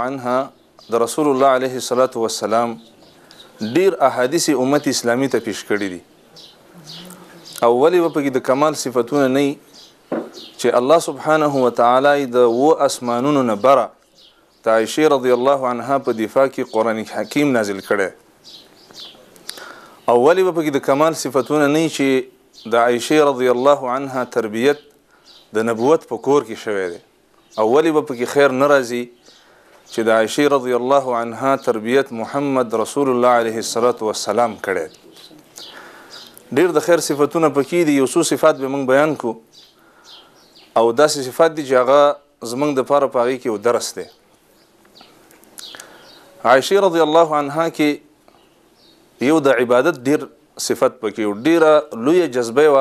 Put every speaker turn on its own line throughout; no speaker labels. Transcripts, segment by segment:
عنها د رسول الله علیه الصلاۃ والسلام ډیر احادیث امت اسلامی ته پیش کړی دي اولی و پکې د کمال صفاتونه نه چې الله سبحانه و تعالی د و اسمانونو نه برا عائشه رضی الله عنها په دفاع کې قران حکیم نازل کړي اولی و پکې د کمال صفاتونه نه چې د عائشه رضی الله عنها تربیت د نبوت په کور کې شوه دي اولی و پکې خیر ناراضي چې د عائشه رضی الله عنها تربیت محمد رسول الله علیه الصلاۃ والسلام کړي ډیر د خیر صفاتونه پکې دي یو څو صفات به موږ بیان کو او داسې صفات دي چې هغه زمنګ د پاره پاغي کې و درس دي عائشه رضی الله عنها کې یو د عبادت ډیر صفت پکې ډیره لوی جذبه و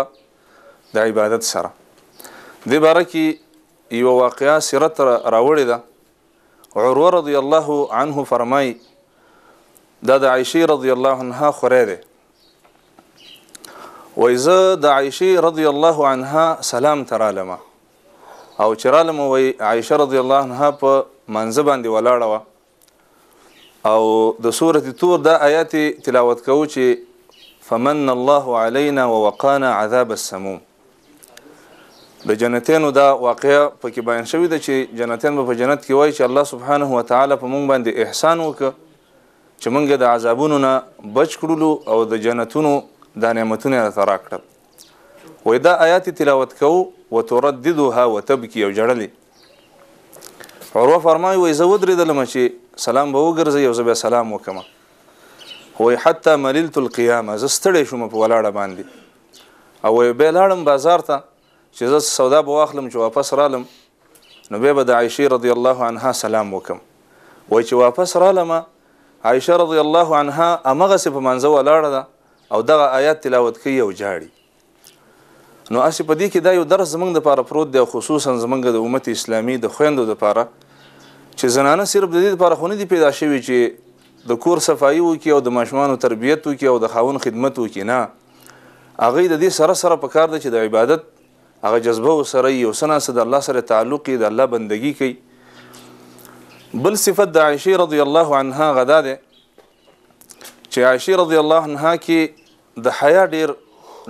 د عبادت سره د باره کې یو واقعیا سیرت راوړې ده عروه رضی الله عنه فرمای دا د عائشه رضی الله عنها خوره ده وای زه د عائشه رضی الله عنها سلام ترالم او چرالم وای عائشه رضی الله عنها په منځ باندې ولاړه و او د سوره تور دا آیات تلاوت کوو چې فمن الله علينا ووقانا عذاب السموم د جنتینو دا واقعه پکې بیان شوې ده چې جنتین به په جنت کې وای چې الله سبحانه و تعالی په مونږ باندې احسان وکړ چې مونږ د عذابونو نه بچ کړلو او د جنتونو دا نعمتونه راته راکړل وای دا آیات تلاوت کوو وترددها وتبكي او جړلې عروه فرمایي وای زه ودرېدلم چې سلام به وګرځي او زه بیا سلام وکم وای حتی مللت القیامه زه ستړی شوم په ولاړه باندې او وای بیا لاړم بازار ته چې زه سودا به واخلم چې واپس رالم نو بیا به د عایشې رضی الله عنها سلام وکم وای چې واپس رالم عایشه رضی الله عنها امغه په منځه ولاړه ده او دغه آیات تلاوت کوي او جاړي نو اسی په دې کې دا یو درس زمنګ د لپاره پروت دی خصوصا زمنګ د امت اسلامي د خويندو لپاره چې زنانه صرف د دې لپاره خونه دي پیدا شوی چې د کور صفایي وکي او د ماشومان تربیت وکي او د خاون خدمت وکي نه هغه د دې سره سره په کار دی چې د عبادت هغه جذبه سره یو سنا سره د الله سره تعلق دی د الله بندگی کوي بل صفت د عائشه رضی الله عنها غدا ده چې عائشه رضی الله عنها کې د حیا ډیر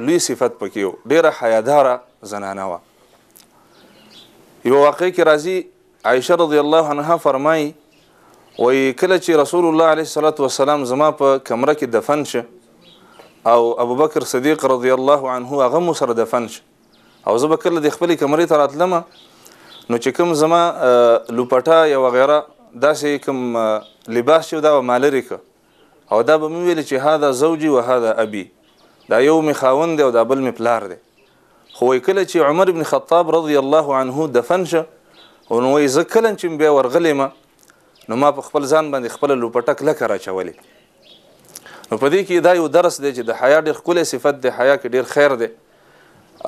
لوی صفت پکې و ډیره حیادار زنانه و یو واقع کې راځي عائشه رضی الله عنها فرمایي وی کله چې رسول الله علیه الصلاۃ والسلام زما په کمره کې دفن شه او ابوبکر صدیق رضی الله عنه هغه مو سره دفن شه او زه به کله د خپلې کمرې ته راتلمه نو چې کوم زما لوپټه یا وغیره داسې کوم لباس چې دا به ما لرې که او دا به مې ویلې چې هذا زوجي و هذا ابي دا یو مې خاوند دی او دا بل مې پلار دی خو وایي کله چې عمر بن خطاب رضی الله عنه دفن شه نو وایي زه کله چې بیا ورغلې ما نو ما په خپل ځان باندې خپله لوپټه کلکه راچولې نو په دې کې دا یو درس دی چې د حیا ډېر ښکلی صفت دی حیا کې ډېر خیر دی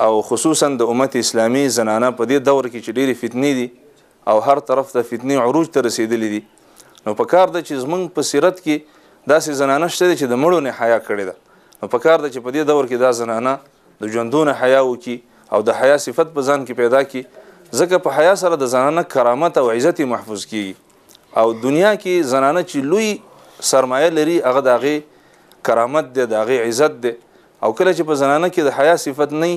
او خصوصا د امت اسلامي زنانه په دې دور کې چې ډېری فتنې دي او هر طرف ته فتنې عروج ته رسیدلې دي نو په کار د چې زمونږ په سیرت کې داسې زنانه شته چې د مړو نه حیا کړې ده نو په کار د چې په دې دور کې دا زنانه د ژوندونه حیا وکړي او د حیا صفت په ځان کې پیدا کړي ځکه په حیا سره د زنانه کرامت او عزت محفوظ کیږي او دنیا کې زنانه چې لوی سرمایه لري هغه د هغې کرامت دی د هغې عزت دی او کله چې په زنانه کې د حیا صفت نه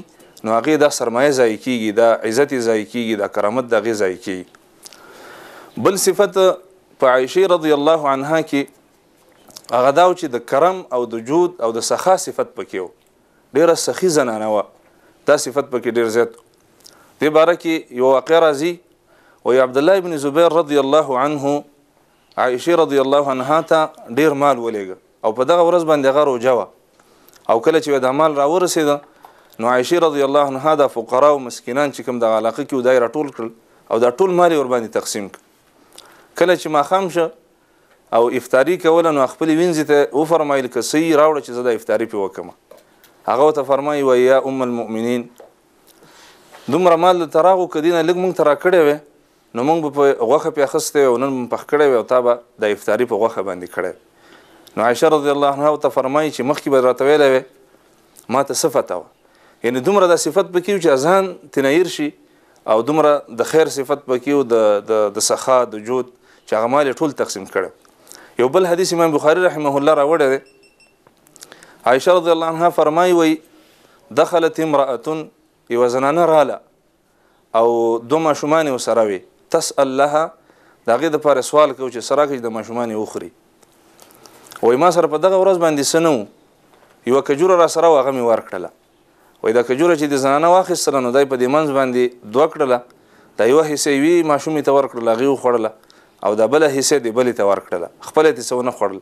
نو هغه د سرمایه ځای کیږي د عزت ځای کیږي د کرامت د غي ځای کیږي بل صفت په عائشه رضی الله عنها کې هغه دا چې د کرم او د جود او د سخا صفت پکې و ډیره سخی زنانه و دا صفت پکې ډیر زیات دی باره کې یو واقع راځي او عبد الله ابن زبیر رضی الله عنه عائشه رضی الله عنها ته ډیر مال ولېګ او په دغه ورځ باندې غره وجوه او کله چې د مال راورسېده نو عائشه رضی الله عنها د فقرا او مسکینان چې کوم د علاقه کې دایره ټول کړ او دا ټول مال ور باندې تقسیم کړ کله چې ما خامشه او افطاری کوله نو خپل وینځ ته و فرمایل کسي راوړه چې زه د افطاری په وکم هغه ته فرمایي و یا ام المؤمنین دومره مال تراغو کدینه لګ مونږ ترا کړې و نو مونږ په غوخه په خسته او نن په خکړې و او تا به د افطاری په غوخه باندې کړې نو عائشه رضی الله عنها ته فرمایي چې مخکې به راته ویلې ما ته صفته یعنی دومره د صفت پکې چې اذهان تنیر شي او دومره د خیر صفت پکې او د د د سخا د جود چې هغه مال ټول تقسیم کړي یو بل حدیث امام بخاری رحمه الله راوړی دی عائشه رضی الله عنها فرمایي وي دخلت امراه یو زنانه رااله او دو ماشومان وسره وي تسال لها داغه د پاره سوال کو چې سره کې د ماشومان وخري وای ما سره په دغه ورځ باندې سنو یو کجوره را سره واغه می ورکړله وای دا کجوره چې د زنانه واخیستله نو دای په دې منځ باندې دوه کړله دا یوه حصه یې وي ماشومې ته ورکړله هغې وخوړله او دا بله حصه دې بلې ته ورکړله خپله ترې څه ونه خوړل